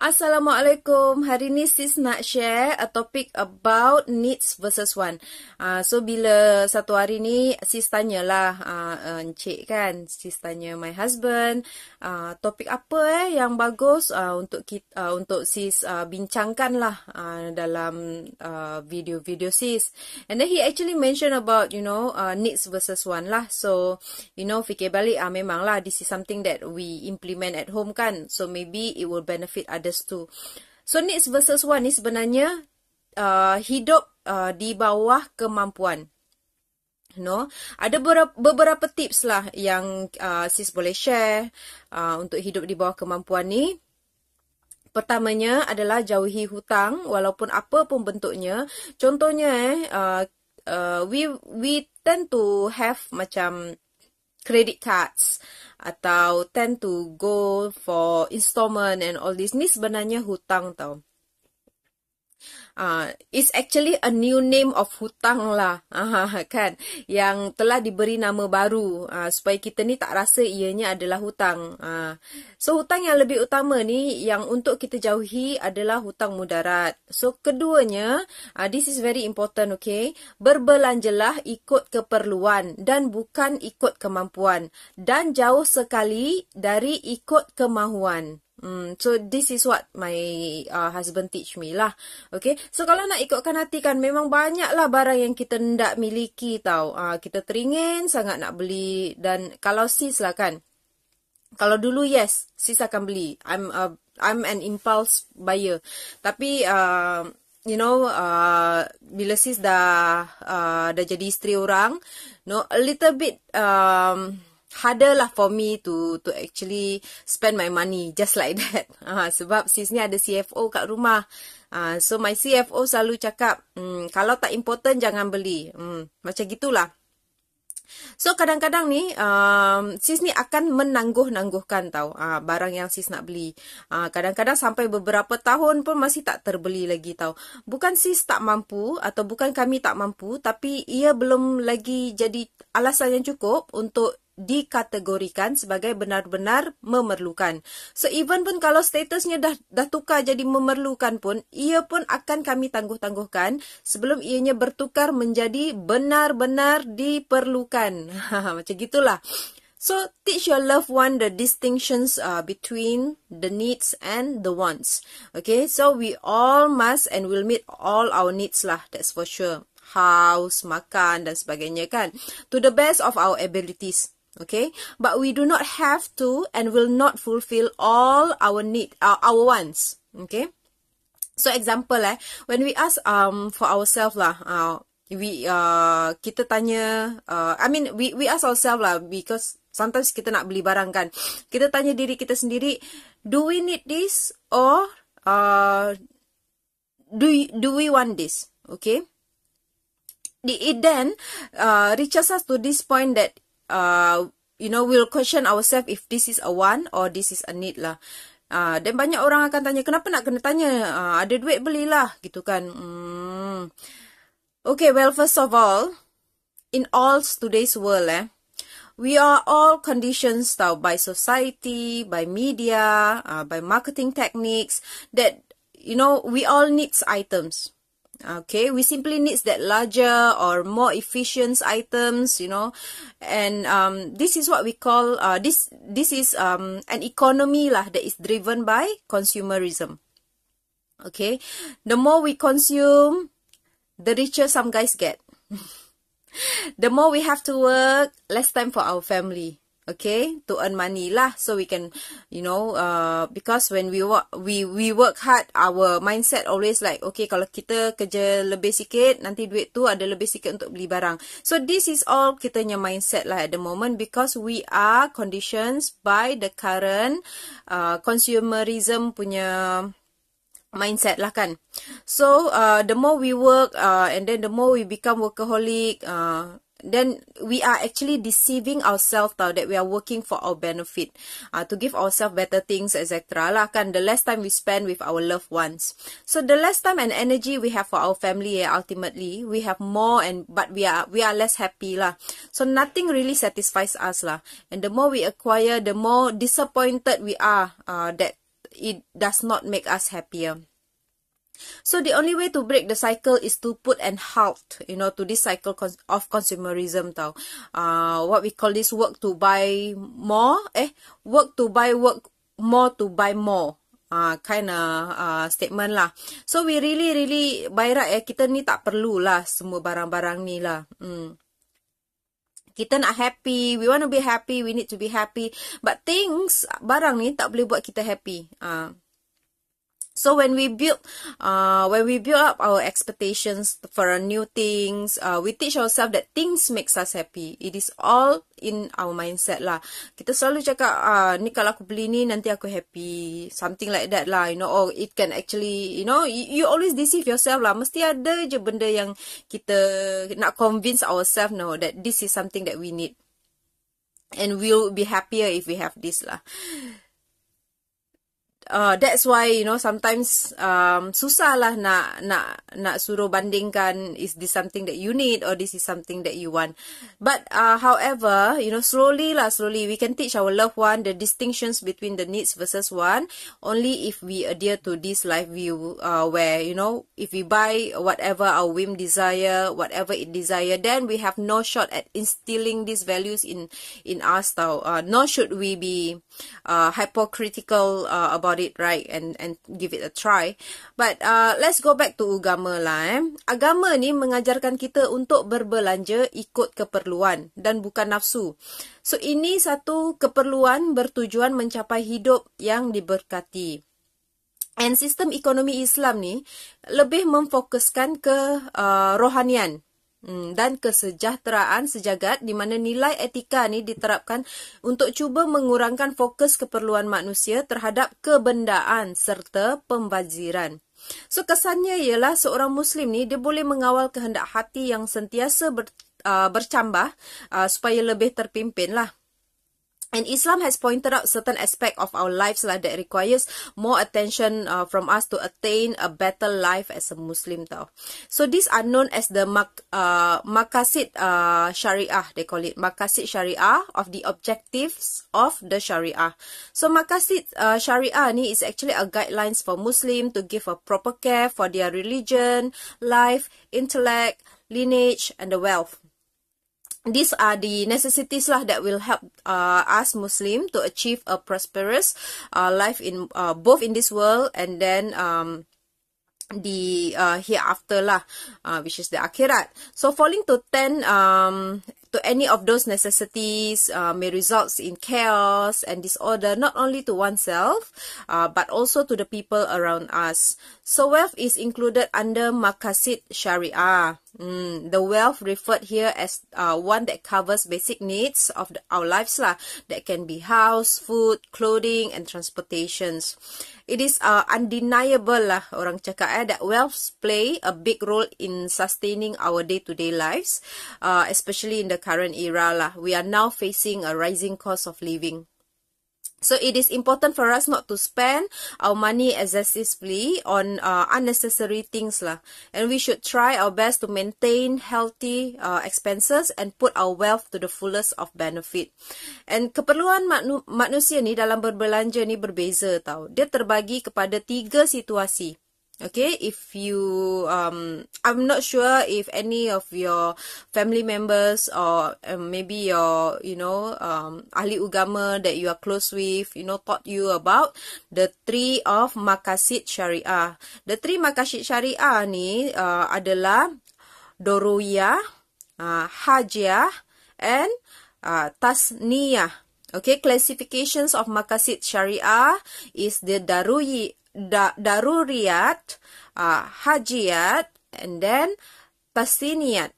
Assalamualaikum. Hari ni sis nak share a topic about needs versus want. Uh, so bila satu hari ni sis tanyalah uh, encik kan, sis tanya my husband, uh, ah, topik apa eh yang bagus uh, untuk kita, uh, untuk sis uh, bincangkan lah uh, dalam video-video uh, sis. And then he actually mention about you know uh, needs versus want lah. So you know fikir balik uh, memang lah this is something that we implement at home kan. So maybe it will benefit other others too. So needs versus want ni sebenarnya uh, hidup uh, di bawah kemampuan. No, ada beberapa tips lah yang uh, sis boleh share uh, untuk hidup di bawah kemampuan ni. Pertamanya adalah jauhi hutang walaupun apa pun bentuknya. Contohnya eh, uh, uh, we we tend to have macam credit cards. Uh, atau tend to go for installment and all this ni sebenarnya hutang tau. Uh, it's actually a new name of hutang lah, uh, kan? Yang telah diberi nama baru uh, supaya kita ni tak rasa ianya adalah hutang. Uh. So hutang yang lebih utama ni yang untuk kita jauhi adalah hutang mudarat. So keduanya, uh, this is very important, okay? Berbelanjalah ikut keperluan dan bukan ikut kemampuan dan jauh sekali dari ikut kemahuan. Hmm, so this is what my uh, husband teach me lah. Okay. So kalau nak ikutkan hati kan memang banyaklah barang yang kita tidak miliki tau. Uh, kita teringin sangat nak beli dan kalau sis lah kan. Kalau dulu yes, sis akan beli. I'm a, I'm an impulse buyer. Tapi uh, you know uh, bila sis dah uh, dah jadi isteri orang, no a little bit um, harder lah for me to to actually spend my money just like that. Ha, sebab sis ni ada CFO kat rumah. Ha, so my CFO selalu cakap, hmm, kalau tak important jangan beli. Hmm, macam gitulah. So kadang-kadang ni um, sis ni akan menangguh-nangguhkan tau uh, barang yang sis nak beli. Uh, kadang-kadang sampai beberapa tahun pun masih tak terbeli lagi tau. Bukan sis tak mampu atau bukan kami tak mampu tapi ia belum lagi jadi alasan yang cukup untuk dikategorikan sebagai benar-benar memerlukan. So even pun kalau statusnya dah dah tukar jadi memerlukan pun, ia pun akan kami tangguh-tangguhkan sebelum ianya bertukar menjadi benar-benar diperlukan. Macam gitulah. So teach your loved one the distinctions uh, between the needs and the wants. Okay, so we all must and will meet all our needs lah. That's for sure. House, makan dan sebagainya kan. To the best of our abilities okay but we do not have to and will not fulfill all our need uh, our wants okay so example eh when we ask um for ourselves lah uh, we uh kita tanya uh, i mean we we ask ourselves lah because sometimes kita nak beli barang kan kita tanya diri kita sendiri do we need this or uh do do we want this okay it then uh, reaches us to this point that Uh, you know we'll question ourselves if this is a want or this is a need lah. Uh, dan banyak orang akan tanya kenapa nak kena tanya uh, ada duit belilah gitu kan. Hmm. Okay, well first of all, in all today's world eh, we are all conditioned tau by society, by media, uh, by marketing techniques that you know we all needs items. Okay, we simply needs that larger or more efficient items, you know, and um, this is what we call uh, this. This is um, an economy lah that is driven by consumerism. Okay, the more we consume, the richer some guys get. the more we have to work, less time for our family okay to earn money lah so we can you know uh, because when we work we we work hard our mindset always like okay kalau kita kerja lebih sikit nanti duit tu ada lebih sikit untuk beli barang so this is all kita punya mindset lah at the moment because we are conditioned by the current uh, consumerism punya mindset lah kan so uh, the more we work uh, and then the more we become workaholic uh, then we are actually deceiving ourselves tau that we are working for our benefit uh, to give ourselves better things etc lah kan the less time we spend with our loved ones so the less time and energy we have for our family yeah, ultimately we have more and but we are we are less happy lah so nothing really satisfies us lah and the more we acquire the more disappointed we are uh, that it does not make us happier So the only way to break the cycle is to put an halt, you know, to this cycle of consumerism tau. Uh, what we call this work to buy more, eh, work to buy work more to buy more. Uh, kind of uh, statement lah. So we really really by right eh, kita ni tak perlulah semua barang-barang ni lah. Hmm. Kita nak happy, we want to be happy, we need to be happy. But things, barang ni tak boleh buat kita happy. Uh, So when we build, uh, when we build up our expectations for our new things, uh, we teach ourselves that things makes us happy. It is all in our mindset lah. Kita selalu cakap, uh, ni kalau aku beli ni, nanti aku happy. Something like that lah, you know. Or oh, it can actually, you know, you, you always deceive yourself lah. Mesti ada je benda yang kita nak convince ourselves, no, that this is something that we need. And we'll be happier if we have this lah. uh, that's why you know sometimes um, susah lah nak nak nak suruh bandingkan is this something that you need or this is something that you want. But uh, however, you know slowly lah slowly we can teach our loved one the distinctions between the needs versus want only if we adhere to this life view uh, where you know if we buy whatever our whim desire whatever it desire then we have no shot at instilling these values in in us. Tau. Uh, nor should we be uh, hypocritical uh, about got it right and and give it a try. But uh, let's go back to agama lah. Eh. Agama ni mengajarkan kita untuk berbelanja ikut keperluan dan bukan nafsu. So ini satu keperluan bertujuan mencapai hidup yang diberkati. And sistem ekonomi Islam ni lebih memfokuskan ke uh, rohanian Hmm, dan kesejahteraan sejagat di mana nilai etika ni diterapkan untuk cuba mengurangkan fokus keperluan manusia terhadap kebendaan serta pembaziran. So kesannya ialah seorang muslim ni dia boleh mengawal kehendak hati yang sentiasa ber, uh, bercambah uh, supaya lebih terpimpin lah. And Islam has pointed out certain aspect of our lives lah that requires more attention uh, from us to attain a better life as a Muslim tau. So these are known as the mak, uh, makasid uh, syariah, they call it. Makasid syariah of the objectives of the syariah. So makasid uh, syariah ni is actually a guidelines for Muslim to give a proper care for their religion, life, intellect, lineage and the wealth these are the necessities lah that will help uh, us Muslim to achieve a prosperous uh, life in uh, both in this world and then um, the uh, hereafter lah, uh, which is the akhirat. So falling to ten um to any of those necessities uh, may results in chaos and disorder not only to oneself, uh, but also to the people around us. So wealth is included under makasid syariah. Mm, the wealth referred here as uh, one that covers basic needs of the, our lives lah, that can be house, food, clothing, and transportations it is uh, undeniable lah orang cakap eh that wealth play a big role in sustaining our day-to-day lives, uh, especially in the current era lah. We are now facing a rising cost of living. So it is important for us not to spend our money excessively on uh, unnecessary things lah. And we should try our best to maintain healthy uh, expenses and put our wealth to the fullest of benefit. And keperluan manusia ni dalam berbelanja ni berbeza tau. Dia terbagi kepada tiga situasi. Okay, if you um, I'm not sure if any of your family members or um, maybe your you know um ahli ugama that you are close with, you know, taught you about the three of makasid syariah. The three makasid syariah ni uh, adalah doruya, uh, hajiah, and uh, tasniyah. Okay, classifications of makasid syariah is the daruyi, da, daruriyat, uh, ah, hajiyat, and then tasiniyat.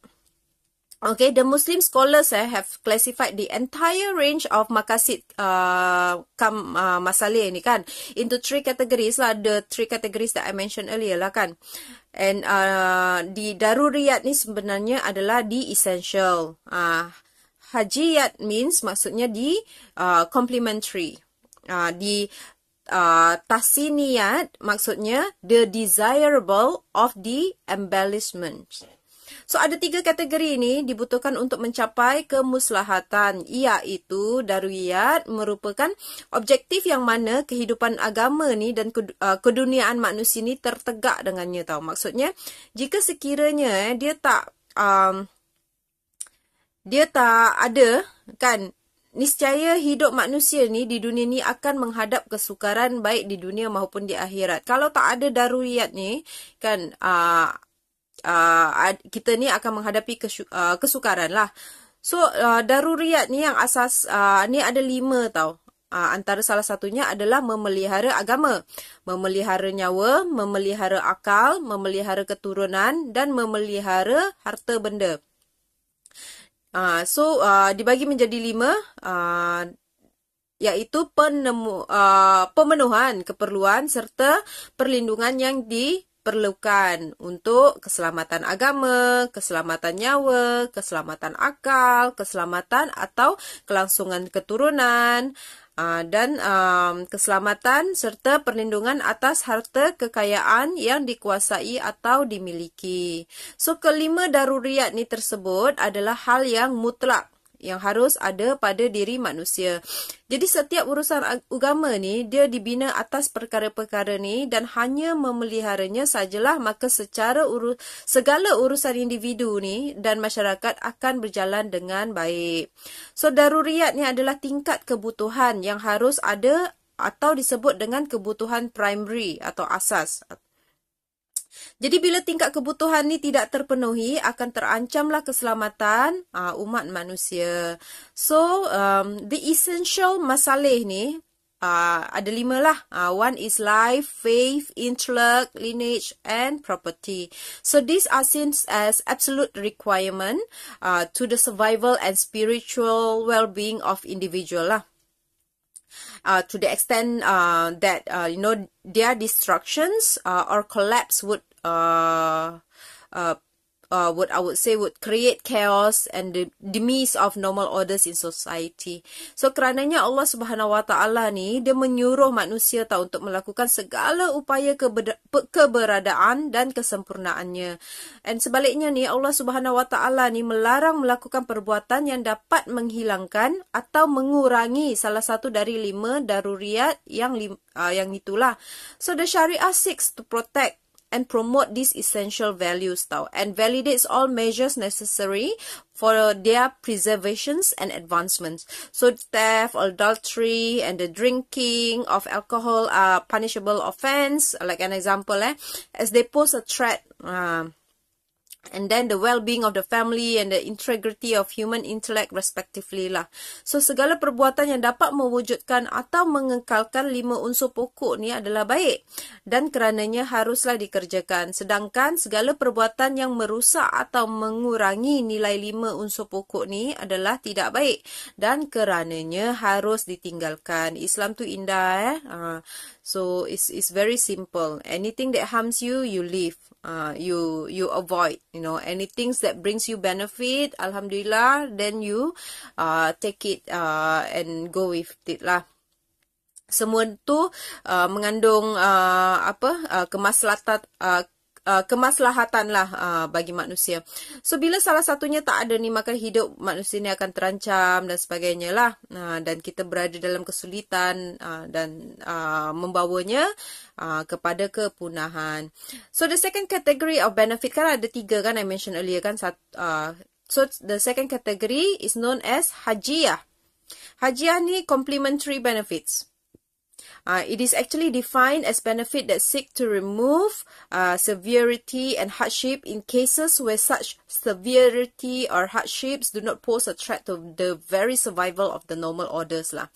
Okay, the Muslim scholars eh, have classified the entire range of makasid uh, kam uh, ah, masalih ini kan into three categories lah. The three categories that I mentioned earlier lah kan. And uh, di daruriyat ni sebenarnya adalah di essential. Uh, hajiyat means maksudnya di uh, complementary. Uh, di uh, ah, tahsin maksudnya the desirable of the embellishment. So ada tiga kategori ini dibutuhkan untuk mencapai kemuslahatan iaitu daruiyat merupakan objektif yang mana kehidupan agama ni dan ah, keduniaan manusia ni tertegak dengannya tau. Maksudnya jika sekiranya eh, dia tak um, dia tak ada kan Niscaya hidup manusia ni di dunia ni akan menghadap kesukaran baik di dunia maupun di akhirat. Kalau tak ada daruriat ni, kan aa, ah, aa, ah, kita ni akan menghadapi kesu, aa, ah, kesukaran lah. So aa, daruriat ni yang asas aa, ni ada lima tau. Aa, antara salah satunya adalah memelihara agama, memelihara nyawa, memelihara akal, memelihara keturunan dan memelihara harta benda. Uh, so uh, dibagi menjadi lima, uh, iaitu penemu, uh, pemenuhan keperluan serta perlindungan yang diperlukan untuk keselamatan agama, keselamatan nyawa, keselamatan akal, keselamatan atau kelangsungan keturunan. Uh, Ah, dan um, keselamatan serta perlindungan atas harta kekayaan yang dikuasai atau dimiliki. So kelima daruriat ni tersebut adalah hal yang mutlak yang harus ada pada diri manusia. Jadi setiap urusan agama ni dia dibina atas perkara-perkara ni dan hanya memeliharanya sajalah maka secara urus segala urusan individu ni dan masyarakat akan berjalan dengan baik. So daruriat ni adalah tingkat kebutuhan yang harus ada atau disebut dengan kebutuhan primary atau asas jadi bila tingkat kebutuhan ni tidak terpenuhi, akan terancamlah keselamatan uh, umat manusia. So, um, the essential masalah ni uh, ada lima lah. Uh, one is life, faith, intellect, lineage and property. So, these are seen as absolute requirement uh, to the survival and spiritual well-being of individual lah. uh, to the extent uh, that uh, you know their destructions uh, or collapse would uh, uh, uh, what I would say would create chaos and the demise of normal orders in society. So kerananya Allah Subhanahu Wa Taala ni dia menyuruh manusia tau untuk melakukan segala upaya keberadaan dan kesempurnaannya. And sebaliknya ni Allah Subhanahu Wa Taala ni melarang melakukan perbuatan yang dapat menghilangkan atau mengurangi salah satu dari lima daruriat yang lim- uh, yang itulah. So the sharia seeks to protect and promote these essential values tau and validates all measures necessary for their preservations and advancements. So theft, adultery, and the drinking of alcohol are punishable offense. Like an example, eh, as they pose a threat. Uh, and then the well-being of the family and the integrity of human intellect respectively lah. So segala perbuatan yang dapat mewujudkan atau mengekalkan lima unsur pokok ni adalah baik dan kerananya haruslah dikerjakan. Sedangkan segala perbuatan yang merusak atau mengurangi nilai lima unsur pokok ni adalah tidak baik dan kerananya harus ditinggalkan. Islam tu indah eh. Uh, So it's it's very simple. Anything that harms you, you leave. Uh, you you avoid. You know, anything that brings you benefit, Alhamdulillah, then you uh, take it uh, and go with it lah. Semua tu uh, mengandung uh, apa uh, kemaslahat uh, Uh, kemaslahatan lah uh, bagi manusia. So bila salah satunya tak ada ni maka hidup manusia ni akan terancam dan sebagainya lah. Uh, dan kita berada dalam kesulitan uh, dan uh, membawanya uh, kepada kepunahan. So the second category of benefit kan ada tiga kan I mentioned earlier kan. Uh, so the second category is known as hajiah. Hajiah ni complementary benefits. Uh, it is actually defined as benefit that seek to remove uh, severity and hardship in cases where such severity or hardships do not pose a threat to the very survival of the normal orders lah.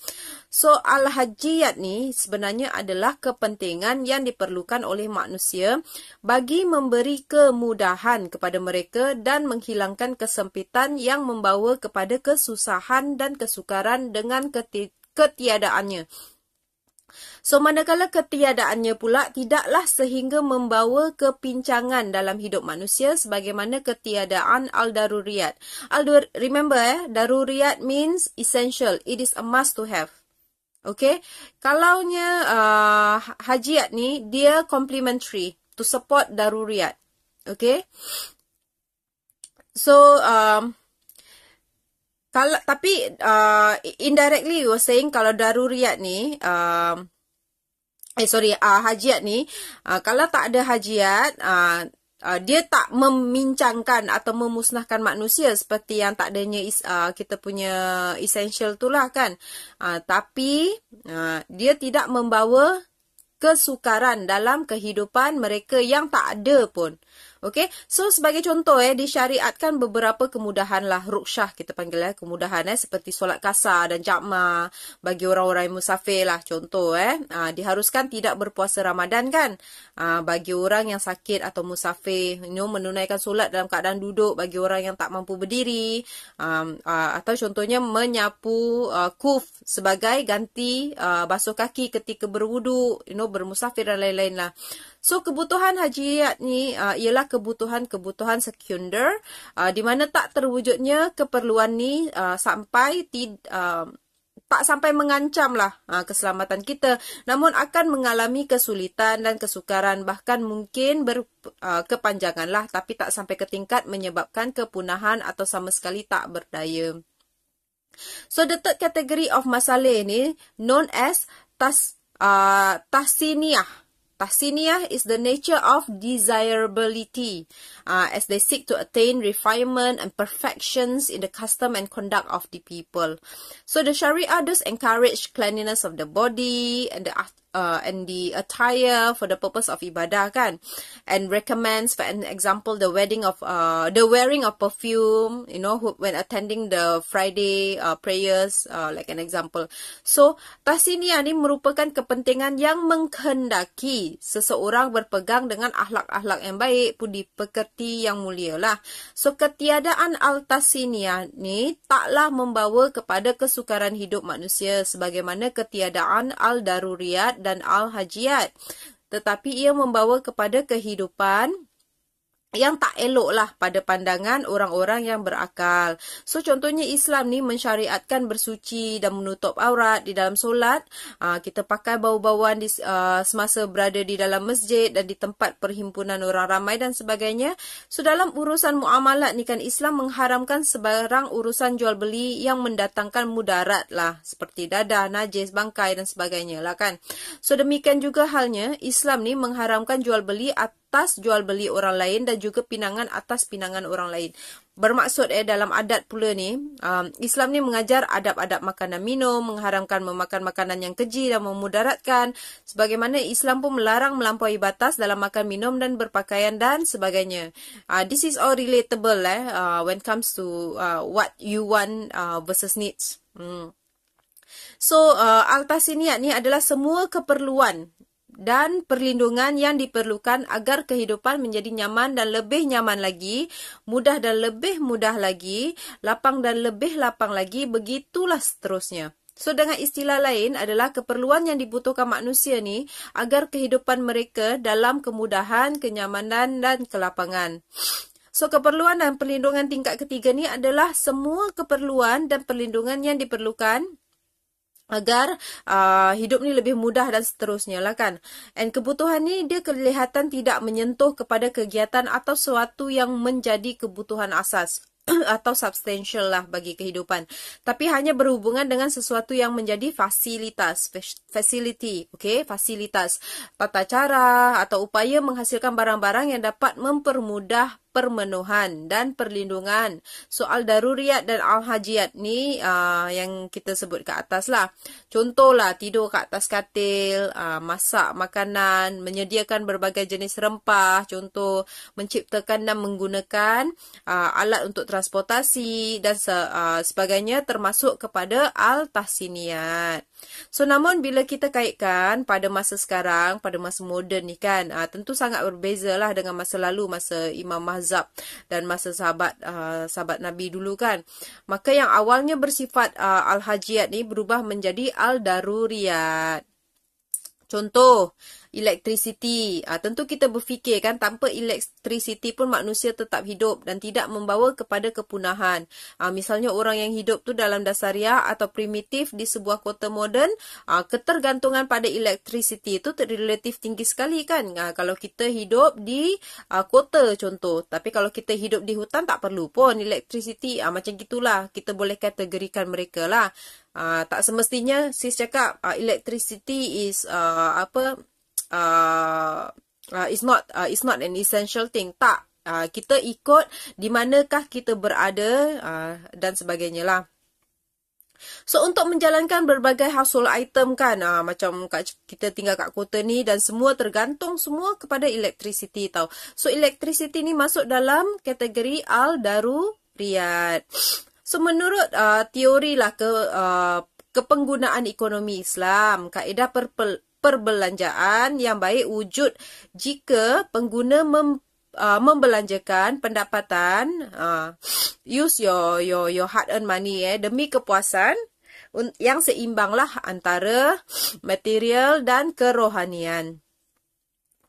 So al-hajiyat ni sebenarnya adalah kepentingan yang diperlukan oleh manusia bagi memberi kemudahan kepada mereka dan menghilangkan kesempitan yang membawa kepada kesusahan dan kesukaran dengan keti ketiadaannya. So manakala ketiadaannya pula tidaklah sehingga membawa kepincangan dalam hidup manusia sebagaimana ketiadaan al-daruriyat. Al remember eh, daruriyat means essential. It is a must to have. Okay, kalaunya uh, ha-, hajiat ni dia complementary to support daruriyat. Okay, so um, kalau tapi uh, indirectly you were saying kalau daruriat ni uh, eh sorry uh, hajiat ni uh, kalau tak ada hajiat uh, Uh, dia tak memincangkan atau memusnahkan manusia seperti yang tak adanya is, uh, kita punya essential tu lah kan. Uh, tapi uh, dia tidak membawa kesukaran dalam kehidupan mereka yang tak ada pun. Okay, so sebagai contoh eh disyariatkan beberapa kemudahan lah rukshah kita panggil eh kemudahan eh seperti solat kasar dan jama bagi orang-orang musafir lah contoh eh ha, diharuskan tidak berpuasa Ramadan kan ha, bagi orang yang sakit atau musafir you know, menunaikan solat dalam keadaan duduk bagi orang yang tak mampu berdiri ha, ha, atau contohnya menyapu uh, kuf sebagai ganti uh, basuh kaki ketika berwuduk you know bermusafir dan lain-lain lah so kebutuhan hajiat ni uh, ialah kebutuhan-kebutuhan sekunder uh, di mana tak terwujudnya keperluan ni uh, sampai ti, uh, tak sampai mengancamlah uh, keselamatan kita namun akan mengalami kesulitan dan kesukaran bahkan mungkin berkepanjanganlah uh, lah, tapi tak sampai ke tingkat menyebabkan kepunahan atau sama sekali tak berdaya. So the third category of masalah ni known as tas uh, tasiniah. Tahsiniah is the nature of desirability uh, as they seek to attain refinement and perfections in the custom and conduct of the people. So the Sharia does encourage cleanliness of the body and the uh, and the attire for the purpose of ibadah kan and recommends for an example the wedding of uh, the wearing of perfume you know when attending the friday uh, prayers uh, like an example so tasniyah ni merupakan kepentingan yang menghendaki seseorang berpegang dengan akhlak-akhlak yang baik budi pekerti yang mulialah so ketiadaan al-tasniyah ni taklah membawa kepada kesukaran hidup manusia sebagaimana ketiadaan al-daruriyat dan al-hajiat. Tetapi ia membawa kepada kehidupan yang tak elok lah pada pandangan orang-orang yang berakal. So contohnya Islam ni mensyariatkan bersuci dan menutup aurat di dalam solat. Ah, kita pakai bau-bauan ah, semasa berada di dalam masjid dan di tempat perhimpunan orang ramai dan sebagainya. So dalam urusan muamalat ni kan Islam mengharamkan sebarang urusan jual beli yang mendatangkan mudarat lah. Seperti dada, najis, bangkai dan sebagainya lah kan. So demikian juga halnya Islam ni mengharamkan jual beli atau atas jual beli orang lain dan juga pinangan atas pinangan orang lain. Bermaksud eh dalam adat pula ni, um, Islam ni mengajar adab-adab makanan minum, mengharamkan memakan makanan yang keji dan memudaratkan, sebagaimana Islam pun melarang melampaui batas dalam makan minum dan berpakaian dan sebagainya. Uh, this is all relatable eh uh, when comes to uh, what you want uh, versus needs. Hmm. So, uh, Al-Tahsiniyat ni adalah semua keperluan dan perlindungan yang diperlukan agar kehidupan menjadi nyaman dan lebih nyaman lagi, mudah dan lebih mudah lagi, lapang dan lebih lapang lagi, begitulah seterusnya. So dengan istilah lain adalah keperluan yang dibutuhkan manusia ni agar kehidupan mereka dalam kemudahan, kenyamanan dan kelapangan. So keperluan dan perlindungan tingkat ketiga ni adalah semua keperluan dan perlindungan yang diperlukan agar uh, hidup ni lebih mudah dan seterusnya lah kan. And kebutuhan ni dia kelihatan tidak menyentuh kepada kegiatan atau sesuatu yang menjadi kebutuhan asas atau substantial lah bagi kehidupan. Tapi hanya berhubungan dengan sesuatu yang menjadi fasilitas, facility, okay, fasilitas, tata cara atau upaya menghasilkan barang-barang yang dapat mempermudah permenuhan dan perlindungan. Soal daruriat dan al-hajiat ni uh, yang kita sebut kat atas lah. Contohlah tidur ke atas katil, uh, masak makanan, menyediakan berbagai jenis rempah, contoh menciptakan dan menggunakan uh, alat untuk transportasi dan se, uh, sebagainya termasuk kepada al-tahsiniat. So namun bila kita kaitkan pada masa sekarang, pada masa moden ni kan, uh, tentu sangat berbeza lah dengan masa lalu, masa Imam Mazhab dan masa sahabat uh, sahabat Nabi dulu kan. Maka yang awalnya bersifat uh, al-hajiat ni berubah menjadi al daruriyat Contoh, Elektrisiti, Uh, ah, tentu kita berfikir kan tanpa elektrisiti pun manusia tetap hidup dan tidak membawa kepada kepunahan. Uh, misalnya orang yang hidup tu dalam dasaria atau primitif di sebuah kota moden, uh, ketergantungan pada elektrisiti itu relatif tinggi sekali kan. Uh, kalau kita hidup di uh, kota contoh, tapi kalau kita hidup di hutan tak perlu pun elektrisiti Uh, macam gitulah kita boleh kategorikan mereka lah. Uh, tak semestinya sis cakap uh, electricity is uh, apa Uh, uh, it's not uh, it's not an essential thing tak uh, kita ikut di manakah kita berada uh, dan sebagainya lah So untuk menjalankan berbagai household item kan ah, Macam kat, kita tinggal kat kota ni Dan semua tergantung semua kepada elektrisiti tau So elektrisiti ni masuk dalam kategori al daru riad So menurut uh, teori lah ke, uh, kepenggunaan ekonomi Islam Kaedah perpel, perbelanjaan yang baik wujud jika pengguna mem, uh, membelanjakan pendapatan uh, use your your your hard earned money eh demi kepuasan yang seimbanglah antara material dan kerohanian.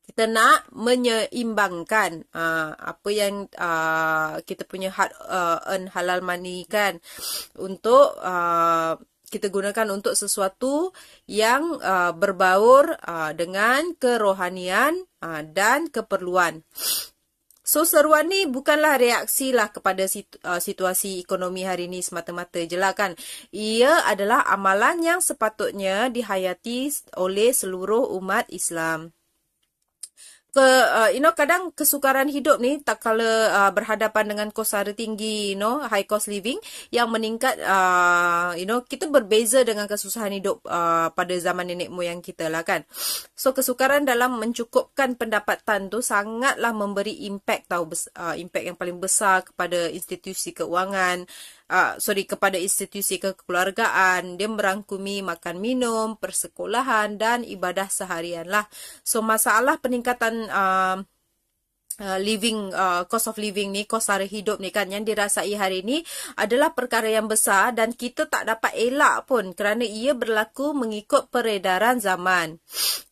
Kita nak menyeimbangkan uh, apa yang uh, kita punya hard uh, earn halal money kan untuk uh, kita gunakan untuk sesuatu yang uh, berbaur uh, dengan kerohanian uh, dan keperluan. So seruan ni bukanlah reaksi lah kepada uh, situasi ekonomi hari ini semata-mata je lah kan. Ia adalah amalan yang sepatutnya dihayati oleh seluruh umat Islam ke uh, you know kadang kesukaran hidup ni tak kala uh, berhadapan dengan kos sara tinggi you know high cost living yang meningkat uh, you know kita berbeza dengan kesusahan hidup uh, pada zaman nenek moyang kita lah kan so kesukaran dalam mencukupkan pendapatan tu sangatlah memberi impact tau uh, impact yang paling besar kepada institusi keuangan uh, sorry kepada institusi kekeluargaan dia merangkumi makan minum persekolahan dan ibadah seharian lah so masalah peningkatan uh, Uh, living uh, cost of living ni kos sara hidup ni kan yang dirasai hari ini adalah perkara yang besar dan kita tak dapat elak pun kerana ia berlaku mengikut peredaran zaman.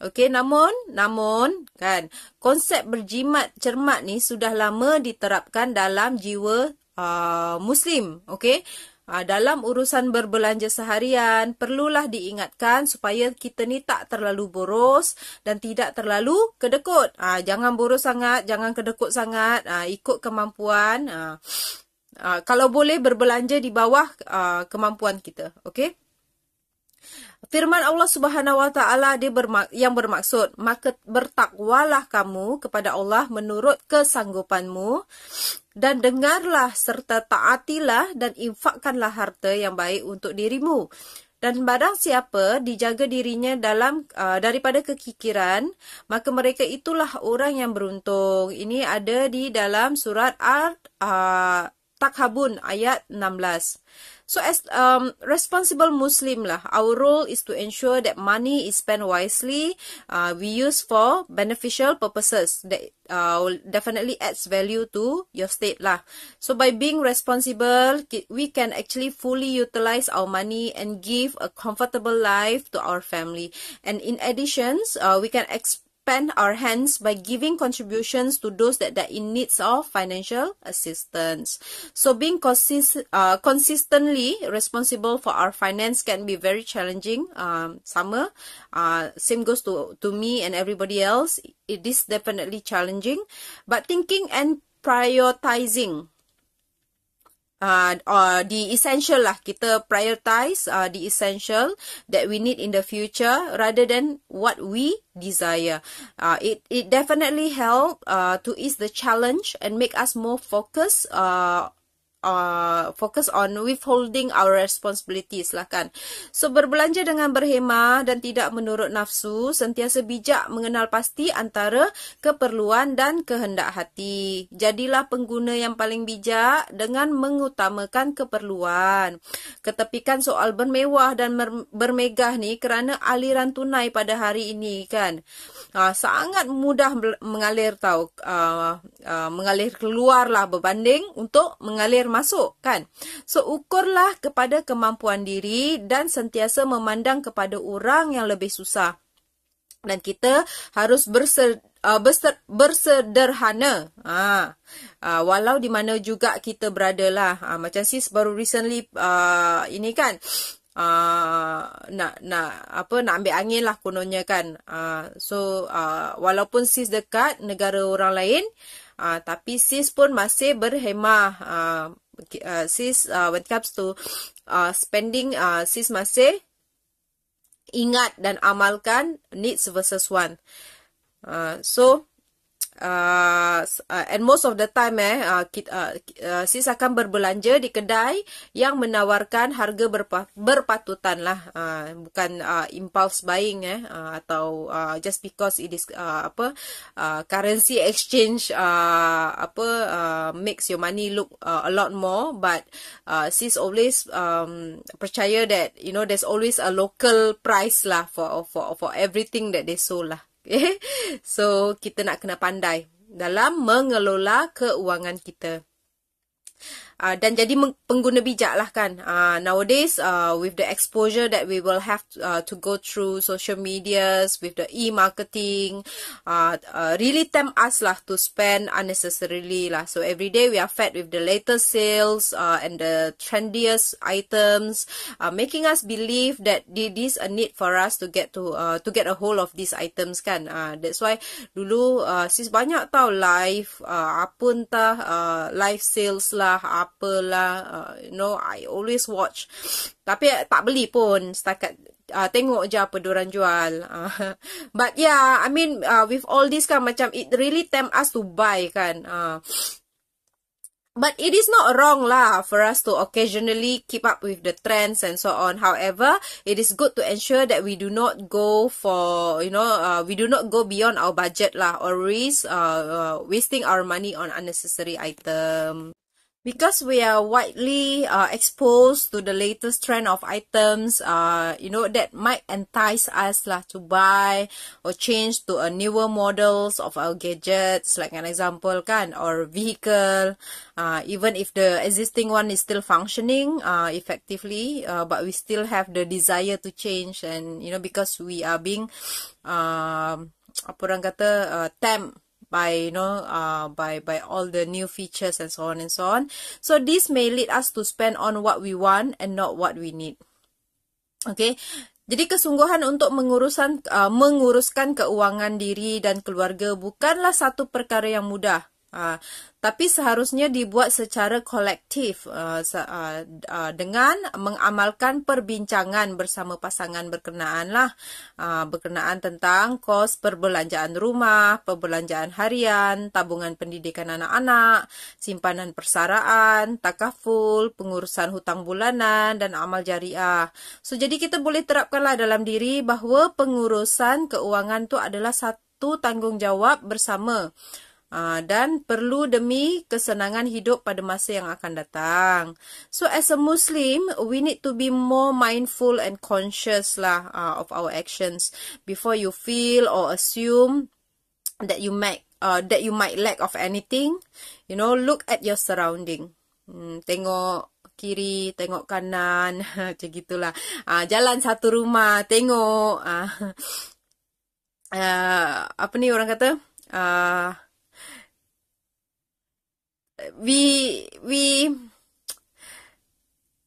Okey namun namun kan konsep berjimat cermat ni sudah lama diterapkan dalam jiwa uh, Muslim, okay? Uh, dalam urusan berbelanja seharian, perlulah diingatkan supaya kita ni tak terlalu boros dan tidak terlalu kedekut. Uh, jangan boros sangat, jangan kedekut sangat, uh, ikut kemampuan. Uh, uh, kalau boleh berbelanja di bawah uh, kemampuan kita, okay? Firman Allah Subhanahu Wa Taala yang bermaksud maka bertakwalah kamu kepada Allah menurut kesanggupanmu dan dengarlah serta taatilah dan infakkanlah harta yang baik untuk dirimu dan barang siapa dijaga dirinya dalam uh, daripada kekikiran maka mereka itulah orang yang beruntung ini ada di dalam surat Al uh, Takhabun ayat 16 So as um, responsible Muslim lah, our role is to ensure that money is spent wisely. Uh, we use for beneficial purposes that uh, definitely adds value to your state lah. So by being responsible, we can actually fully utilize our money and give a comfortable life to our family. And in addition, uh, we can expect expand our hands by giving contributions to those that are in needs of financial assistance. So being consist, uh, consistently responsible for our finance can be very challenging. Um, summer, uh, same goes to, to me and everybody else. It is definitely challenging. But thinking and prioritizing uh, uh, the essential lah kita prioritize uh, ah, the essential that we need in the future rather than what we desire. Uh, it it definitely help uh, to ease the challenge and make us more focus uh, focus on withholding our responsibilities lah kan. So berbelanja dengan berhemah dan tidak menurut nafsu, sentiasa bijak mengenal pasti antara keperluan dan kehendak hati. Jadilah pengguna yang paling bijak dengan mengutamakan keperluan. Ketepikan soal bermewah dan bermegah ni kerana aliran tunai pada hari ini kan. Uh, sangat mudah mengalir tahu uh, ah, uh, ah, mengalir keluarlah berbanding untuk mengalir masuk kan. So ukurlah kepada kemampuan diri dan sentiasa memandang kepada orang yang lebih susah. Dan kita harus berser Uh, berser, bersederhana uh, uh, walau di mana juga kita beradalah uh, macam sis baru recently uh, ini kan uh, nak nak apa nak ambil angin lah kononnya kan uh, so uh, walaupun sis dekat negara orang lain uh, tapi sis pun masih berhemah uh, uh, sis uh, when it comes to uh, spending uh, sis masih ingat dan amalkan needs versus want. Uh, so Uh, uh, and most of the time eh uh, kita, uh, uh, sis akan berbelanja di kedai yang menawarkan harga berpa- berpatutan lah uh, bukan uh, impulse buying eh uh, atau uh, just because it is uh, apa uh, currency exchange uh, apa uh, makes your money look uh, a lot more but uh, sis always um, percaya that you know there's always a local price lah for for for everything that they sold lah Okay? So, kita nak kena pandai dalam mengelola keuangan kita uh, dan jadi pengguna bijak lah kan. Uh, nowadays, uh, with the exposure that we will have to, uh, to go through social medias, with the e-marketing, uh, uh, really tempt us lah to spend unnecessarily lah. So, every day we are fed with the latest sales uh, and the trendiest items, uh, making us believe that this is a need for us to get to uh, to get a hold of these items kan. Uh, that's why dulu uh, sis banyak tau live, uh, apa entah uh, live sales lah, uh, apalah. Uh, you know, I always watch. Tapi eh, tak beli pun setakat uh, tengok je apa diorang jual. Uh, but yeah, I mean uh, with all this kan macam it really tempt us to buy kan. Uh, But it is not wrong lah for us to occasionally keep up with the trends and so on. However, it is good to ensure that we do not go for, you know, uh, we do not go beyond our budget lah or risk uh, uh, wasting our money on unnecessary item because we are widely uh, exposed to the latest trend of items uh, you know that might entice us lah, to buy or change to a newer models of our gadgets like an example kan, or vehicle uh, even if the existing one is still functioning uh, effectively uh, but we still have the desire to change and you know because we are being um, apa orang kata uh, tempted by you know uh, by by all the new features and so on and so on so this may lead us to spend on what we want and not what we need okay jadi kesungguhan untuk mengurusan uh, menguruskan keuangan diri dan keluarga bukanlah satu perkara yang mudah Ah, tapi seharusnya dibuat secara kolektif uh, ah, se uh, ah, uh, dengan mengamalkan perbincangan bersama pasangan berkenaan lah uh, berkenaan tentang kos perbelanjaan rumah, perbelanjaan harian, tabungan pendidikan anak-anak, simpanan persaraan, takaful, pengurusan hutang bulanan dan amal jariah. So jadi kita boleh terapkanlah dalam diri bahawa pengurusan keuangan tu adalah satu tanggungjawab bersama. Ah, dan perlu demi kesenangan hidup pada masa yang akan datang. So as a Muslim, we need to be more mindful and conscious lah uh, of our actions before you feel or assume that you make uh, that you might lack of anything. You know, look at your surrounding. Hmm, tengok kiri, tengok kanan, macam gitulah. Uh, jalan satu rumah, tengok. Uh, uh, apa ni orang kata? Uh, we we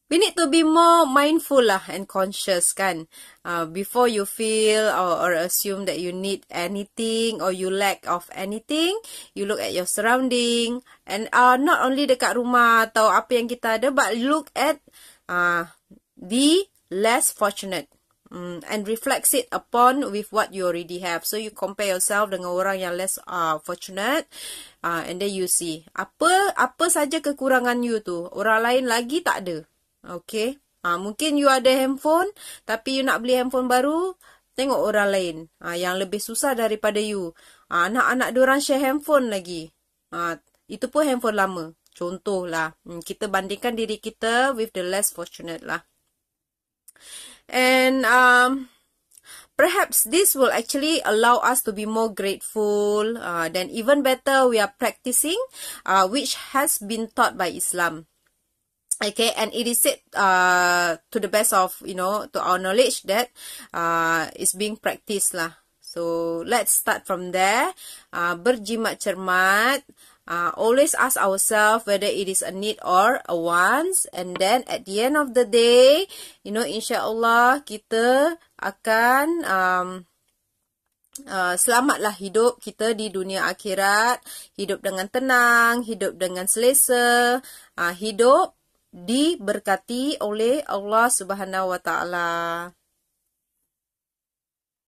we need to be more mindful lah and conscious kan uh, before you feel or, or assume that you need anything or you lack of anything you look at your surrounding and uh, not only dekat rumah atau apa yang kita ada but look at uh, the less fortunate mm, and reflects it upon with what you already have. So you compare yourself dengan orang yang less uh, fortunate uh, and then you see apa apa saja kekurangan you tu. Orang lain lagi tak ada. Okay. Ha, mungkin you ada handphone tapi you nak beli handphone baru tengok orang lain ha, yang lebih susah daripada you ha, anak-anak diorang share handphone lagi ha, itu pun handphone lama contohlah mm, kita bandingkan diri kita with the less fortunate lah and um perhaps this will actually allow us to be more grateful uh, then even better we are practicing uh, which has been taught by islam okay and it is said uh, to the best of you know to our knowledge that uh, it's being practiced lah so let's start from there uh, berjimat cermat uh, Uh, always ask ourselves whether it is a need or a wants, And then at the end of the day, you know, insyaAllah kita akan um, uh, selamatlah hidup kita di dunia akhirat. Hidup dengan tenang, hidup dengan selesa, uh, hidup diberkati oleh Allah Subhanahu Wa Taala.